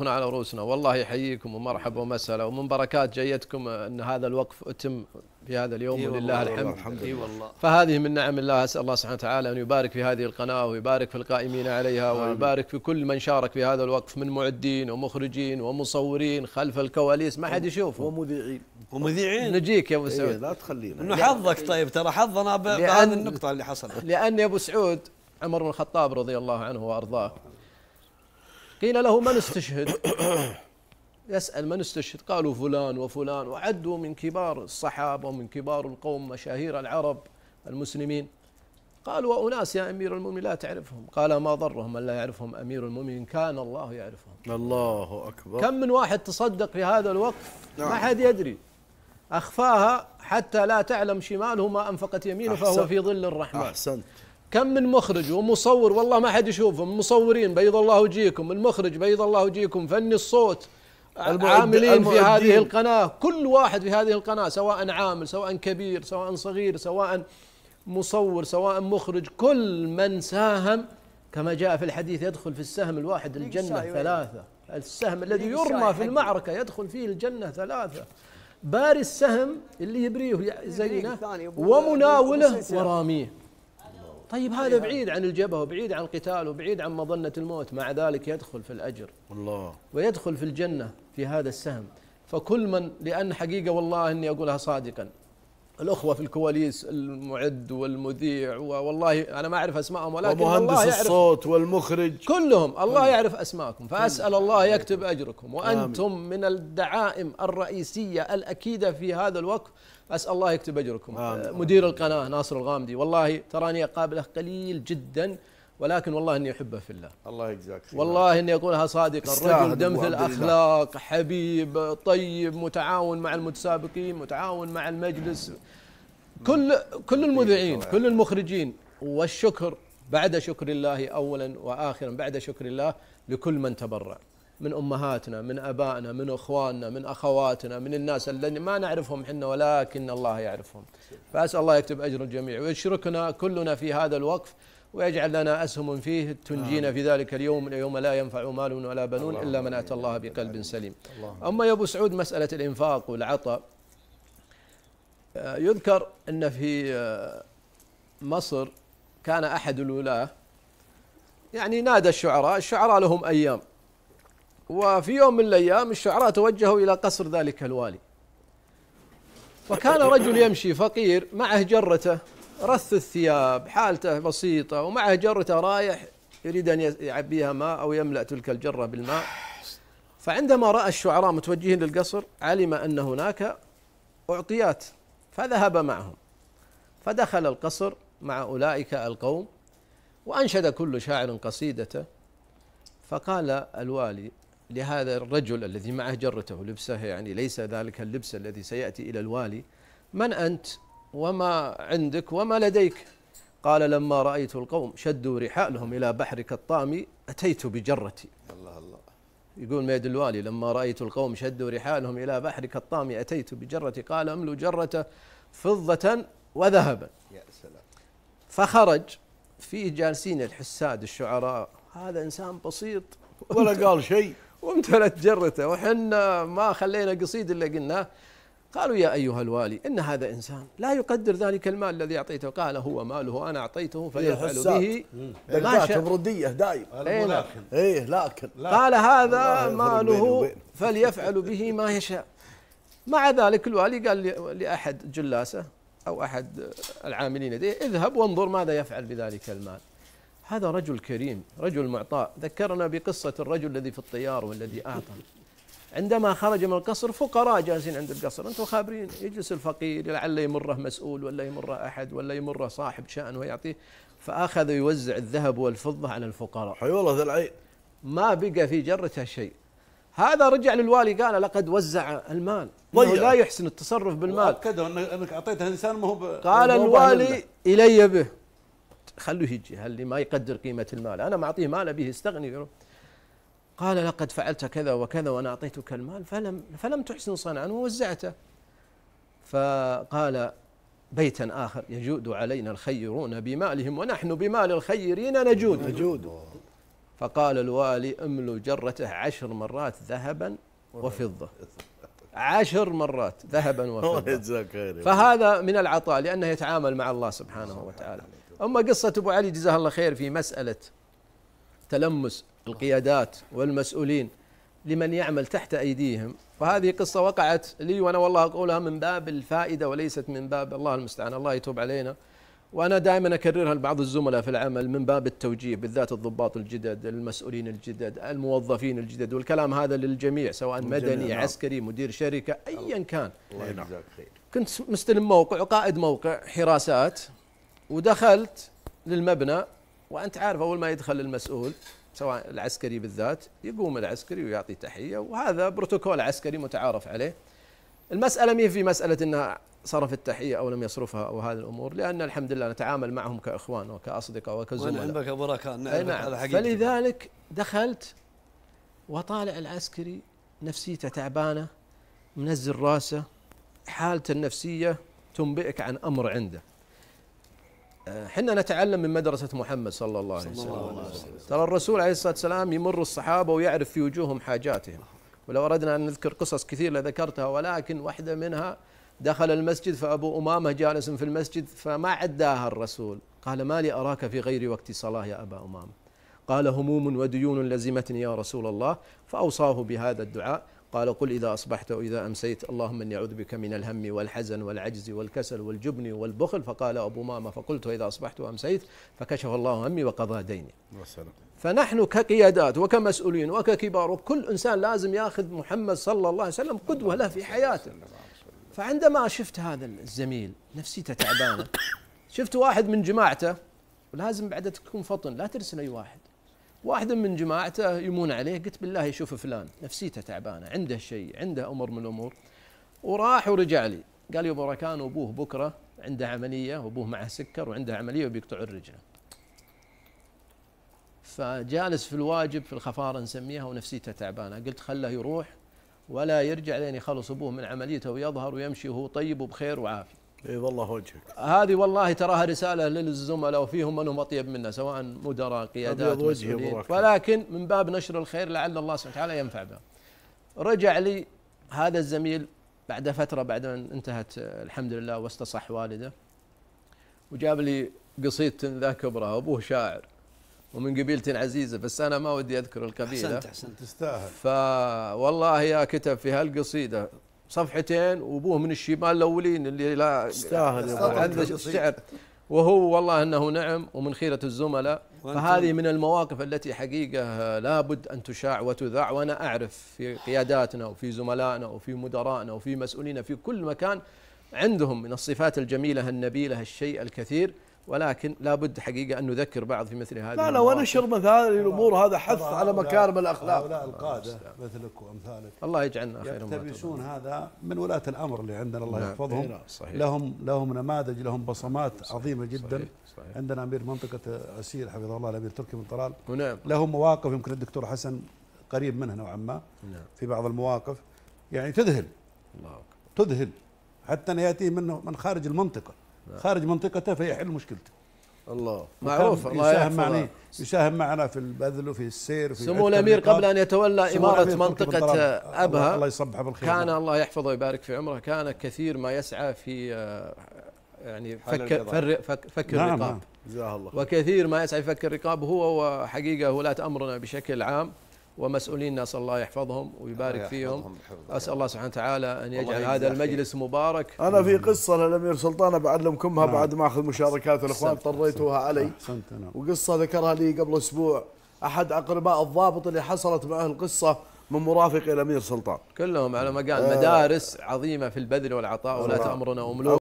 هنا على رؤوسنا والله يحييكم ومرحبا ومسهلا ومن بركات جيتكم ان هذا الوقف اتم في هذا اليوم إيه ولله الحمد الحمد إيه والله فهذه من نعم الله اسال الله سبحانه وتعالى ان يبارك في هذه القناه ويبارك في القائمين عليها ويبارك في كل من شارك في هذا الوقف من معدين ومخرجين ومصورين خلف الكواليس ما حد يشوفه ومذيعين ومذيعين نجيك يا ابو إيه، سعود إيه لا تخلينا انه حظك طيب ترى حظنا بهذه النقطه اللي حصلت لان يا ابو سعود عمر بن الخطاب رضي الله عنه وارضاه قيل له من استشهد يسأل من استشهد قالوا فلان وفلان وعدوا من كبار الصحابة ومن كبار القوم مشاهير العرب المسلمين قالوا وأناس يا أمير المؤمنين لا تعرفهم قال ما ضرهم أن لا يعرفهم أمير المؤمنين كان الله يعرفهم الله أكبر كم من واحد تصدق في هذا الوقت نعم. ما حد يدري أخفاها حتى لا تعلم شماله ما أنفقت يمينه فهو في ظل الرحمن أحسنت كم من مخرج ومصور والله ما حد يشوفهم مصورين بيض الله وجيكم المخرج بيض الله وجيكم فني الصوت العاملين عاملين في هذه القناة كل واحد في هذه القناة سواء عامل سواء كبير سواء صغير سواء مصور سواء مخرج كل من ساهم كما جاء في الحديث يدخل في السهم الواحد الجنة ثلاثة السهم الذي يرمى في المعركة يدخل فيه الجنة ثلاثة بار السهم اللي يبريه زينه ومناوله وراميه طيب, طيب، هذا بعيد عن الجبهة وبعيد عن القتال وبعيد عن مظنة الموت مع ذلك يدخل في الأجر الله ويدخل في الجنة في هذا السهم فكل من لأن حقيقة والله أني أقولها صادقا الاخوه في الكواليس المعد والمذيع والله انا ما اعرف اسمائهم ولكن ومهندس الله يعرف الصوت والمخرج كلهم الله يعرف اسماءكم فاسال الله يكتب اجركم وانتم آمين. من الدعائم الرئيسيه الاكيده في هذا الوقف اسال الله يكتب اجركم آمين. مدير القناه ناصر الغامدي والله تراني اقابله قليل جدا ولكن والله اني احبه في الله الله يجزاك خير والله اني اقولها صادقه الرجل دمث الاخلاق حبيب طيب متعاون مع المتسابقين متعاون مع المجلس كل كل المذيعين كل المخرجين والشكر بعد شكر الله اولا واخرا بعد شكر الله لكل من تبرع من امهاتنا من ابائنا من اخواننا من اخواتنا من الناس اللي ما نعرفهم احنا ولكن الله يعرفهم فاسال الله يكتب اجر الجميع ويشركنا كلنا في هذا الوقف ويجعل لنا أسهم فيه تنجينا في ذلك اليوم يوم لا ينفع مال ولا بنون إلا من أتى الله بقلب سليم أما يا أبو سعود مسألة الإنفاق والعطاء آه، يذكر أن في آه، مصر كان أحد الولاة يعني نادى الشعراء الشعراء لهم أيام وفي يوم من الأيام الشعراء توجهوا إلى قصر ذلك الوالي وكان رجل يمشي فقير معه جرته رث الثياب حالته بسيطة ومعه جرته رايح يريد أن يعبيها ماء أو يملأ تلك الجرة بالماء فعندما رأى الشعراء متوجهين للقصر علم أن هناك أعطيات فذهب معهم فدخل القصر مع أولئك القوم وأنشد كل شاعر قصيدته فقال الوالي لهذا الرجل الذي معه جرته لبسه يعني ليس ذلك اللبس الذي سيأتي إلى الوالي من أنت وما عندك وما لديك قال لما رأيت القوم شدوا رحالهم إلى بحرك الطامي أتيت بجرتي الله الله يقول ميد الوالي لما رأيت القوم شدوا رحالهم إلى بحرك الطامي أتيت بجرتي قال أملوا جرته فضة وذهبا يا سلام فخرج في جالسين الحساد الشعراء هذا إنسان بسيط ولا قال شيء وامتلت جرته وحنا ما خلينا قصيد إلا قلناه قالوا يا أيها الوالي إن هذا إنسان لا يقدر ذلك المال الذي أعطيته قال هو ماله أنا أعطيته فيفعل به ما شاء ردية دايم إيه لكن. إيه لكن قال هذا ماله فليفعل به ما يشاء مع ذلك الوالي قال لأحد جلاسة أو أحد العاملين لديه اذهب وانظر ماذا يفعل بذلك المال هذا رجل كريم رجل معطاء ذكرنا بقصة الرجل الذي في الطيار والذي أعطى عندما خرج من القصر فقراء جالسين عند القصر انتم خابرين يجلس الفقير لعل يمره مسؤول ولا يمره احد ولا يمره صاحب شان ويعطيه فاخذ يوزع الذهب والفضه على الفقراء حي والله ذا العين ما بقى في جرته شيء هذا رجع للوالي قال لقد وزع المال ضيع لا يحسن التصرف بالمال اكدوا انك اعطيته انسان ما هو قال الوالي الي به خلوه يجي اللي ما يقدر قيمه المال انا معطيه مال ابيه يستغني قال لقد فعلت كذا وكذا وأنا أعطيتك المال فلم, فلم تحسن صنعا ووزعته فقال بيتا آخر يجود علينا الخيرون بمالهم ونحن بمال الخيرين نجود نجود فقال الوالي املوا جرته عشر مرات ذهبا وفضة عشر مرات ذهبا وفضة فهذا من العطاء لأنه يتعامل مع الله سبحانه وتعالى أما قصة أبو علي جزاه الله خير في مسألة تلمس القيادات والمسؤولين لمن يعمل تحت أيديهم فهذه قصة وقعت لي وأنا والله أقولها من باب الفائدة وليست من باب الله المستعان الله يتوب علينا وأنا دائما أكررها لبعض الزملاء في العمل من باب التوجيه بالذات الضباط الجدد المسؤولين الجدد الموظفين الجدد والكلام هذا للجميع سواء مدني نعم. عسكري مدير شركة أيا كان الله يجزاك نعم. خير كنت مستلم موقع وقائد موقع حراسات ودخلت للمبنى وأنت عارف أول ما يدخل المسؤول سواء العسكري بالذات يقوم العسكري ويعطي تحية وهذا بروتوكول عسكري متعارف عليه المسألة مي في مسألة أنها صرف التحية أو لم يصرفها أو هذه الأمور لأن الحمد لله نتعامل معهم كإخوان وكأصدقاء وكزملاء ونعمك أبو ركان نعم, نعم. فلذلك دخلت وطالع العسكري نفسيته تعبانة منزل راسه حالته النفسية تنبئك عن أمر عنده حنا نتعلم من مدرسة محمد صلى الله عليه وسلم ترى الرسول عليه الصلاة والسلام يمر الصحابة ويعرف في وجوههم حاجاتهم ولو أردنا أن نذكر قصص كثيرة لذكرتها ولكن واحدة منها دخل المسجد فأبو أمامة جالس في المسجد فما عداها الرسول قال ما لي أراك في غير وقت صلاة يا أبا أمامة قال هموم وديون لزمتني يا رسول الله فأوصاه بهذا الدعاء قال قل إذا أصبحت وإذا أمسيت اللهم إني أعوذ بك من الهم والحزن والعجز والكسل والجبن والبخل فقال أبو ماما فقلت إذا أصبحت وأمسيت فكشف الله همي وقضى ديني فنحن كقيادات وكمسؤولين وككبار وكل إنسان لازم يأخذ محمد صلى الله عليه وسلم قدوة له في حياته فعندما شفت هذا الزميل نفسيته تعبانة شفت واحد من جماعته ولازم بعد تكون فطن لا ترسل أي واحد واحد من جماعته يمون عليه قلت بالله شوف فلان نفسيته تعبانه عنده شيء عنده امر من الامور وراح ورجع لي قال يا بركان ابوه بكره عنده عمليه وابوه معه سكر وعنده عمليه وبيقطع الرجل فجالس في الواجب في الخفاره نسميها ونفسيته تعبانه قلت خله يروح ولا يرجع لين يخلص ابوه من عمليته ويظهر ويمشي وهو طيب وبخير وعافيه اي والله وجهك هذه والله تراها رساله للزملاء وفيهم من هم اطيب منا سواء مدراء قيادات ولكن من باب نشر الخير لعل الله سبحانه وتعالى ينفع به رجع لي هذا الزميل بعد فتره بعد ان انتهت الحمد لله واستصح والده وجاب لي قصيدة ذا كبرها أبوه شاعر ومن قبيلة عزيزة بس أنا ما ودي أذكر القبيلة أحسنت أحسنت تستاهل فوالله يا كتب في هالقصيدة صفحتين وابوه من الشمال الاولين اللي لا يستاهل عنده الشعر وهو والله انه نعم ومن خيره الزملاء فهذه من المواقف التي حقيقه لابد ان تشاع وتذاع وانا اعرف في قياداتنا وفي زملائنا وفي مدرائنا وفي مسؤولينا في كل مكان عندهم من الصفات الجميله النبيله الشيء الكثير ولكن لابد حقيقه ان نذكر بعض في مثل هذه لا لا ونشر مثل هذه الامور هذا حث على مكارم الاخلاق هؤلاء القاده مثلك وامثالك الله يجعلنا خير يقتبسون هذا من ولاه الامر اللي عندنا الله نعم. يحفظهم إيه، نعم، صحيح لهم لهم نماذج لهم بصمات صحيح عظيمه جدا صحيح صحيح عندنا امير منطقه عسير حفظه الله الامير تركي بن طلال ونعم لهم مواقف يمكن الدكتور حسن قريب منه نوعا ما نعم في بعض المواقف يعني تذهل الله أكبر تذهل حتى ياتي منه من خارج المنطقه خارج منطقته فيحل مشكلته الله معروف الله يساهم معنا يساهم معنا في البذل وفي السير في سمو الامير قبل ان يتولى اماره منطقه ابها الله يصبحه بالخير كان الله يحفظه ويبارك في عمره كان كثير ما يسعى في آه، يعني فك فك فك نعم، الرقاب نعم. الله وكثير ما يسعى في فك الرقاب هو وحقيقه ولاة امرنا بشكل عام ومسؤولين نسال الله يحفظهم ويبارك الله فيهم اسال الله سبحانه وتعالى ان يجعل هذا المجلس أخير. مبارك انا في قصه للامير سلطان بعلمكمها نعم. بعد ما اخذ مشاركات الاخوان طريتوها علي نعم. وقصه ذكرها لي قبل اسبوع احد اقرباء الضابط اللي حصلت معه القصه من مرافق الامير سلطان كلهم على مقال آه. مدارس عظيمه في البذل والعطاء ولا نعم. تامرنا املوك